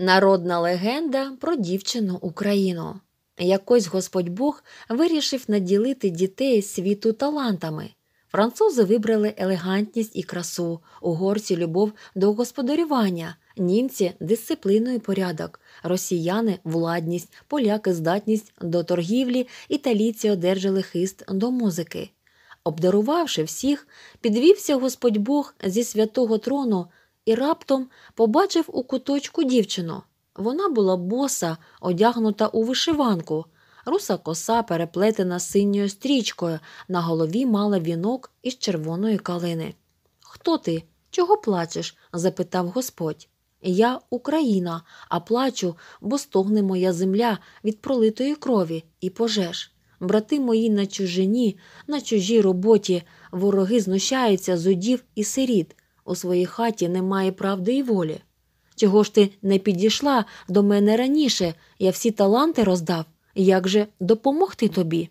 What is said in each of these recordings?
Народна легенда про дівчину Україну. Якось Господь Бог вирішив наділити дітей світу талантами. Французи вибрали елегантність і красу, угорці любов до господарювання, німці дисципліну і порядок, росіяни владність, поляки здатність до торгівлі, італійці одержали хист до музики. Обдарувавши всіх, підвівся Господь Бог зі святого трону і раптом побачив у куточку дівчину. Вона була боса, одягнута у вишиванку. Руса коса переплетена синьою стрічкою, на голові мала вінок із червоної калини. Хто ти? Чого плачеш? запитав Господь. Я Україна, а плачу, бо стогне моя земля від пролитої крові і пожеж. Брати мої на чужині, на чужій роботі, вороги знущаються з удів і сиріт у своїй хаті немає правди і волі. Чого ж ти не підійшла до мене раніше, я всі таланти роздав, як же допомогти тобі?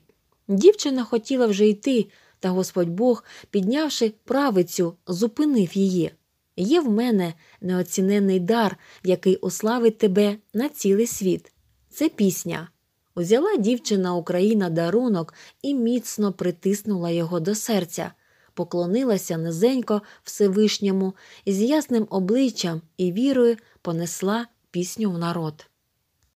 Дівчина хотіла вже йти, та Господь Бог, піднявши правицю, зупинив її. Є в мене неоцінений дар, який ославить тебе на цілий світ. Це пісня. Узяла дівчина Україна дарунок і міцно притиснула його до серця поклонилася низенько Всевишньому і з ясним обличчям і вірою понесла пісню в народ.